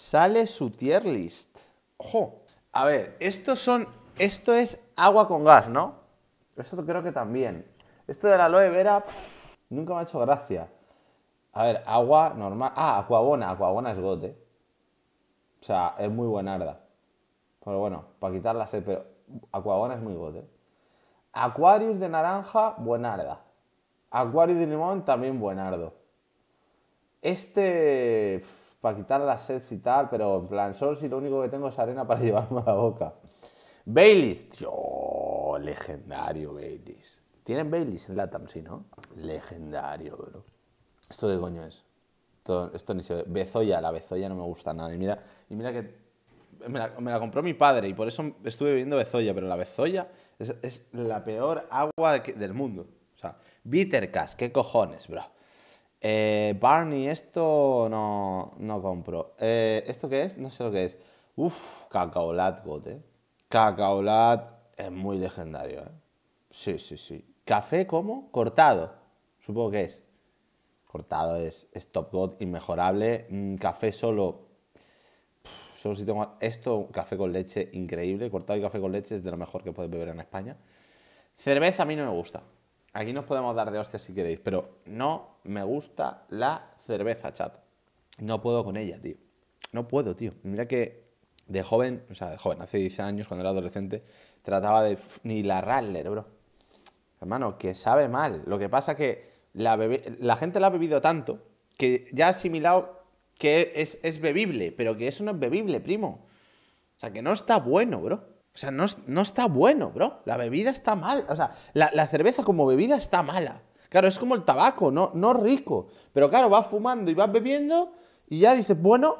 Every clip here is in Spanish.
Sale su tier list. Ojo. A ver, estos son. Esto es agua con gas, ¿no? Esto creo que también. Esto de la aloe vera nunca me ha hecho gracia. A ver, agua normal. Ah, Aquabona. Aquabona es gote. O sea, es muy buenarda. Pero bueno, para quitar la sed, pero Aquabona es muy gote. Aquarius de naranja, buenarda. Aquarius de limón, también buenardo. Este para quitar la sed y tal, pero en plan, solo si lo único que tengo es arena para llevarme a la boca. Baileys, yo legendario Baileys. ¿Tienen Baileys en Latam, sí, no? Legendario, bro. ¿Esto de coño es? Esto, ni se ve. Bezoya, la bezoya no me gusta nada. Y mira, y mira que me la, compró mi padre y por eso estuve bebiendo bezoya, pero la bezoya es, la peor agua del mundo. O sea, bittercast, qué cojones, bro. Eh, Barney, esto no, compro. Eh, ¿Esto qué es? No sé lo que es. Uf, Cacaolat gote. eh. Cacaolat es muy legendario, ¿eh? Sí, sí, sí. ¿Café cómo? Cortado. Supongo que es. Cortado es, top God, inmejorable. Mm, café solo. solo si tengo esto, café con leche, increíble. Cortado y café con leche es de lo mejor que puedes beber en España. Cerveza a mí no me gusta aquí nos podemos dar de hostia si queréis, pero no me gusta la cerveza, chat. No puedo con ella, tío. No puedo, tío. Mira que de joven, o sea, de joven, hace 10 años, cuando era adolescente, trataba de ni la Rattler, bro. Hermano, que sabe mal. Lo que pasa que la, gente la ha bebido tanto que ya ha asimilado que es, es bebible, pero que eso no es bebible, primo. O sea, que no está bueno, bro. O sea, no, está bueno, bro. La bebida está mal. O sea, la, cerveza como bebida está mala. Claro, es como el tabaco, no, no rico. Pero claro, vas fumando y vas bebiendo y ya dices, bueno,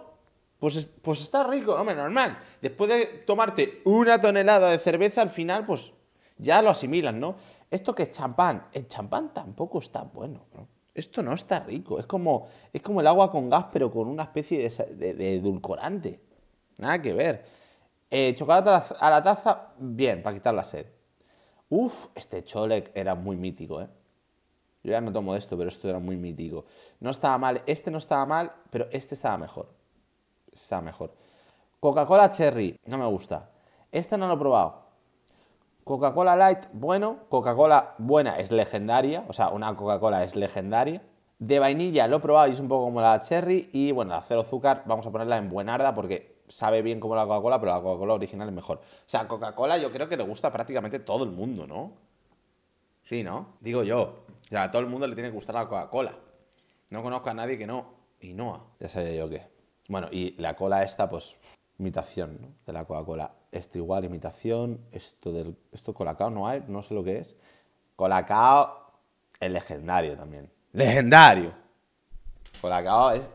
pues, pues está rico, hombre, normal. Después de tomarte una tonelada de cerveza, al final, pues ya lo asimilan, ¿no? Esto que es champán, el champán tampoco está bueno, bro. Esto no está rico, es como, es como el agua con gas, pero con una especie de edulcorante. Nada que ver. Eh, chocolate a la, taza, bien, para quitar la sed. Uf, este Cholec era muy mítico, ¿eh? Yo ya no tomo esto, pero esto era muy mítico. No estaba mal, este no estaba mal, pero este estaba mejor. estaba mejor. Coca-Cola Cherry, no me gusta. Este no lo he probado. Coca-Cola Light, bueno. Coca-Cola buena es legendaria, o sea, una Coca-Cola es legendaria. De vainilla lo he probado y es un poco como la Cherry. Y bueno, la cero azúcar, vamos a ponerla en buenarda porque sabe bien como la Coca-Cola, pero la Coca-Cola original es mejor. O sea, Coca-Cola yo creo que le gusta prácticamente todo el mundo, ¿no? Sí, ¿no? Digo yo. O sea, a todo el mundo le tiene que gustar la Coca-Cola. No conozco a nadie que no. Y Noah Ya sabía yo que. Bueno, y la cola esta, pues, imitación ¿no? de la Coca-Cola. Esto igual, imitación. Esto del. Esto colacao no hay, no sé lo que es. Colacao es legendario también. ¡Legendario! Colacao es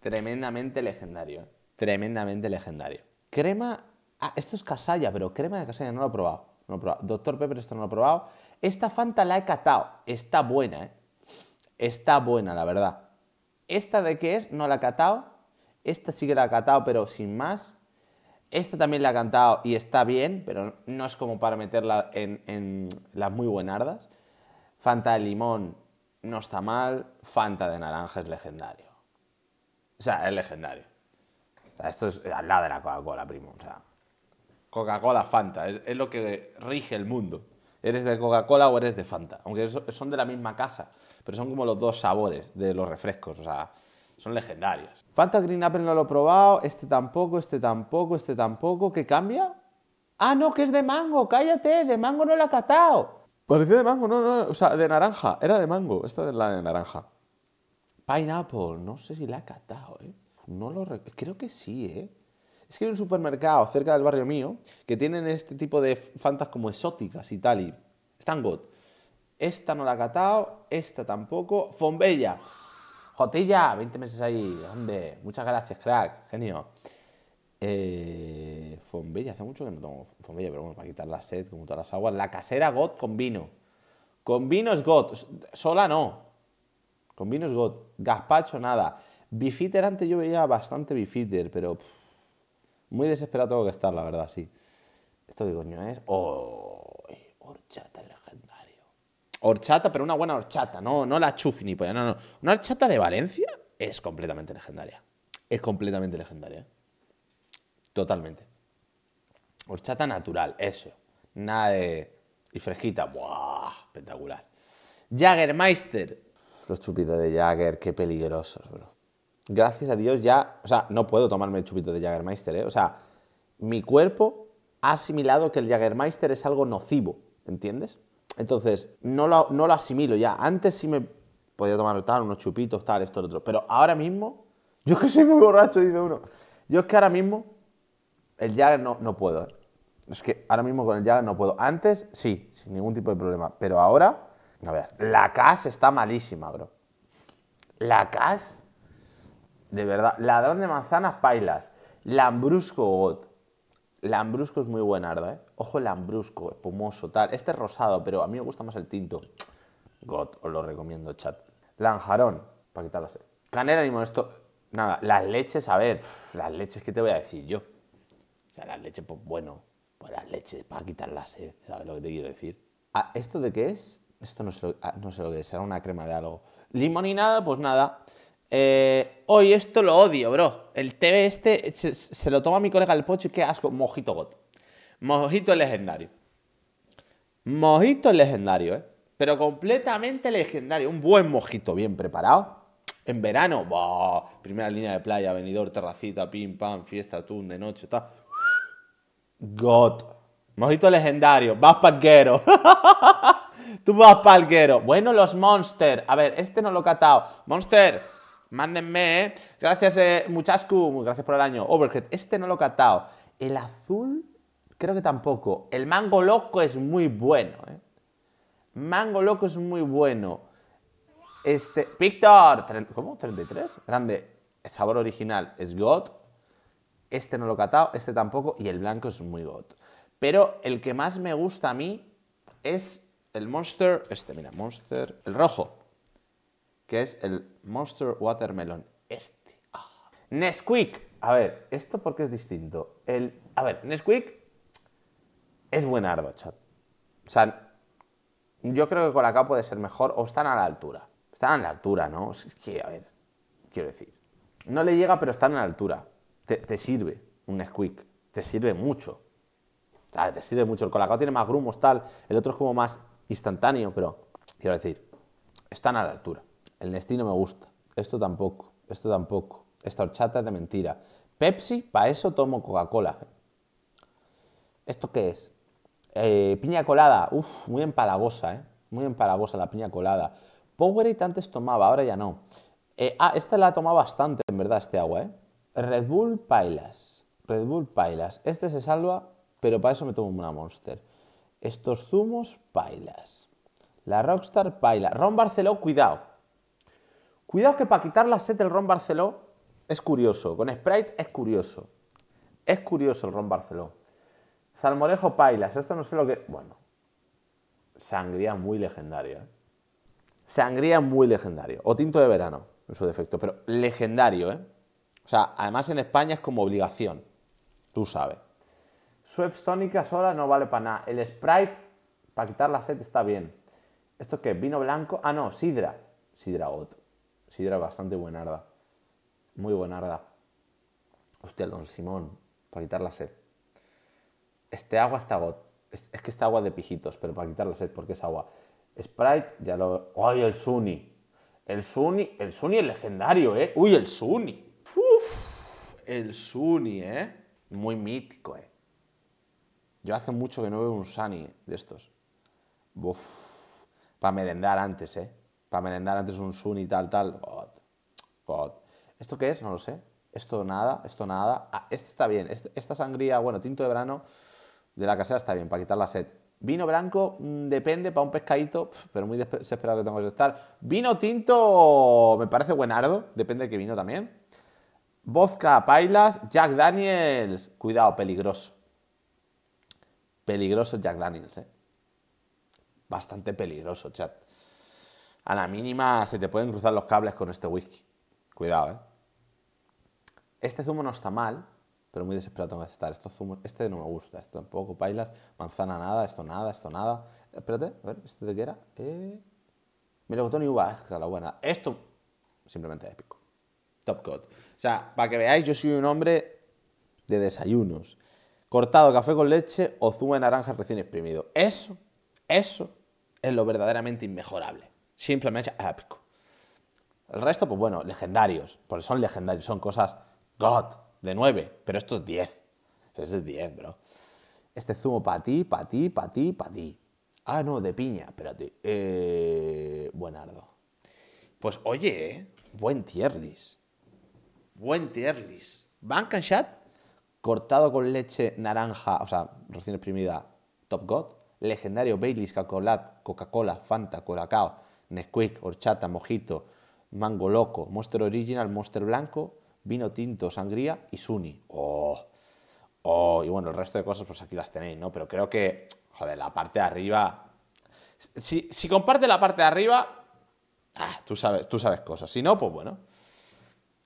tremendamente legendario. ¿eh? tremendamente legendario. Crema, ah, esto es casalla, pero crema de casalla no lo he probado. No lo he probado. Doctor Pepper, esto no lo he probado. Esta Fanta la he catado. Está buena, ¿eh? Está buena, la verdad. Esta de qué es, no la he catado. Esta sí que la he catado, pero sin más. Esta también la he cantado y está bien, pero no es como para meterla en, en las muy buenardas. Fanta de limón no está mal. Fanta de naranja es legendario. O sea, es legendario esto es al lado de la Coca-Cola, primo. O sea, Coca-Cola, Fanta, es, lo que rige el mundo. Eres de Coca-Cola o eres de Fanta, aunque son de la misma casa, pero son como los dos sabores de los refrescos, o sea, son legendarios. Fanta Green Apple no lo he probado, este tampoco, este tampoco, este tampoco, ¿qué cambia? Ah, no, que es de mango, cállate, de mango no lo ha catado. Parecía de mango, no, no, o sea, de naranja, era de mango, esta es la de naranja. Pineapple, no sé si la ha catado, ¿eh? No lo creo que sí, ¿eh? Es que hay un supermercado cerca del barrio mío que tienen este tipo de fantas como exóticas y tal, y están got. Esta no la ha catado, esta tampoco. Fombella. Jotilla, 20 meses ahí. ¿Dónde? Muchas gracias, crack. Genio. Eh, Fombella, hace mucho que no tomo Fombella, pero bueno, para quitar la sed, como todas las aguas. La casera got con vino. Con vino es God. Sola no. Con vino es God. Gazpacho, nada. Bifitter antes yo veía bastante Bifiter, pero muy desesperado tengo que estar, la verdad, sí. Esto qué coño es... ¡Oh! Horchata legendario. Horchata, pero una buena horchata, no, no la chufi ni polla, no, no. Una horchata de Valencia es completamente legendaria. Es completamente legendaria. Totalmente. Horchata natural, eso. Nada de... Y fresquita. ¡Buah! Espectacular. Jaggermeister. Los chupitos de Jagger, qué peligrosos, bro gracias a Dios ya, o sea, no puedo tomarme el chupito de Jagermeister, ¿eh? O sea, mi cuerpo ha asimilado que el Jaggermeister es algo nocivo, ¿entiendes? Entonces, no lo, no lo asimilo ya. Antes sí me podía tomar tal, unos chupitos, tal, esto, lo otro. Pero ahora mismo, yo es que soy muy borracho, dice uno. Yo es que ahora mismo, el Jagger no, no puedo. ¿eh? Es que ahora mismo con el Jagger no puedo. Antes, sí, sin ningún tipo de problema. Pero ahora, a ver, la CAS está malísima, bro. La CAS de verdad, ladrón de manzanas, pailas. Lambrusco God. Lambrusco es muy buena, ¿eh? Ojo, lambrusco, espumoso, tal. Este es rosado, pero a mí me gusta más el tinto. God, os lo recomiendo, chat. Lanjarón, para quitar la sed. Canela ni esto, Nada, las leches, a ver, las leches, ¿qué te voy a decir yo? O sea, las leches, pues bueno, pues las leches, para quitar la sed, ¿sabes lo que te quiero decir? Ah, ¿Esto de qué es? Esto no se lo, ah, no es, será una crema de algo. y nada, pues nada. Eh, hoy esto lo odio, bro. El TV este se, lo toma mi colega el pocho y qué asco. Mojito got. Mojito legendario. Mojito legendario, ¿eh? Pero completamente legendario. Un buen mojito bien preparado. En verano, primera línea de playa, venidor, terracita, pim, pam, fiesta, tun de noche, tal. God. Mojito legendario. Vas palguero. Tú vas palguero. Bueno, los Monster. A ver, este no lo he catado. Monster. Mándenme, ¿eh? gracias eh, Muchascu, gracias por el año. Overhead, este no lo he catado. El azul, creo que tampoco. El mango loco es muy bueno. ¿eh? Mango loco es muy bueno. Este, Víctor, ¿cómo? ¿33? Grande. El sabor original es God. Este no lo he catado, este tampoco. Y el blanco es muy God. Pero el que más me gusta a mí es el Monster. Este, mira, Monster. El rojo que es el Monster Watermelon. Este. Nesquik. A ver, ¿esto por qué es distinto? El, a ver, Nesquik es buenardo, chat. O sea, yo creo que Colacao puede ser mejor o están a la altura. Están a la altura, ¿no? Es que, a ver, quiero decir. No le llega, pero están a la altura. Te, te sirve un Nesquik. Te sirve mucho. O sea, te sirve mucho. El Colacao tiene más grumos, tal. El otro es como más instantáneo, pero quiero decir, están a la altura. El Nestí me gusta. Esto tampoco. Esto tampoco. Esta horchata es de mentira. Pepsi, para eso tomo Coca-Cola. ¿Esto qué es? Eh, piña colada. Uf, muy empalagosa, ¿eh? Muy empalagosa la piña colada. Powerade antes tomaba, ahora ya no. Eh, ah, esta la tomaba bastante, en verdad, este agua, ¿eh? Red Bull Pailas. Red Bull Pailas. Este se salva, pero para eso me tomo una Monster. Estos zumos, Pailas. La Rockstar Paila. Ron Barceló, cuidado. Cuidado que para quitar la set el Ron Barceló es curioso. Con Sprite es curioso. Es curioso el Ron Barceló. Salmorejo Pailas. Esto no sé lo que... Bueno. Sangría muy legendaria. Sangría muy legendaria, O tinto de verano, en su defecto. Pero legendario, ¿eh? O sea, además en España es como obligación. Tú sabes. Sueps tónica sola no vale para nada. El Sprite, para quitar la set está bien. ¿Esto qué? ¿Vino blanco? Ah, no, sidra. Sidra otro era bastante buenarda. Muy buenarda. Hostia, el don Simón, para quitar la sed. Este agua está Es, que está agua de pijitos, pero para quitar la sed, porque es agua. Sprite, ya lo. ¡Ay, el Suni! El Suni, el Suni es legendario, ¿eh? ¡Uy, el Suni! El Suni, ¿eh? Muy mítico, ¿eh? Yo hace mucho que no veo un Sunny de estos. Uf. Para merendar antes, ¿eh? para merendar antes un sun y tal, tal. God. God. ¿Esto qué es? No lo sé. Esto nada, esto nada. Ah, este está bien. Este, esta sangría, bueno, tinto de verano de la casera está bien, para quitar la sed. Vino blanco, mm, depende, para un pescadito, pero muy desesperado que tengo que estar. Vino tinto, me parece buenardo, depende de qué vino también. Vodka, pailas, Jack Daniels. Cuidado, peligroso. Peligroso Jack Daniels, eh. Bastante peligroso, chat a la mínima se te pueden cruzar los cables con este whisky. Cuidado, ¿eh? Este zumo no está mal, pero muy desesperado tengo que Estos zumos, este no me gusta, esto tampoco, pailas, manzana nada, esto nada, esto nada. Espérate, a ver, ¿este de qué era? Eh... botón y uva, ah, es la buena. Esto, simplemente épico. Top Cut. O sea, para que veáis, yo soy un hombre de desayunos. Cortado café con leche o zumo de naranja recién exprimido. Eso, eso es lo verdaderamente inmejorable simplemente épico. El resto, pues bueno, legendarios, porque son legendarios, son cosas God, de 9, pero esto es 10. Este es 10, bro. Este zumo para ti, para ti, para ti, para ti. Ah, no, de piña, espérate. Eh, buenardo. Pues oye, eh, buen tierlis. Buen tierlis. Bank and cortado con leche naranja, o sea, recién exprimida, Top God. Legendario Baileys, Coca-Cola, Fanta, Cola-Cao... Nesquik, horchata, mojito, mango loco, monster original, monster blanco, vino tinto, sangría y suni. ¡Oh! ¡Oh! Y bueno, el resto de cosas pues aquí las tenéis, ¿no? Pero creo que, joder, la parte de arriba... Si, comparte la parte de arriba, ah, tú, sabes, tú sabes cosas. Si no, pues bueno,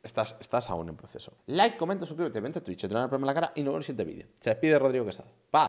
estás, estás aún en proceso. Like, comenta, suscríbete, vente a Twitch, te van a la cara y nos vemos en el siguiente vídeo. Se despide Rodrigo Quesada. ¡Pa!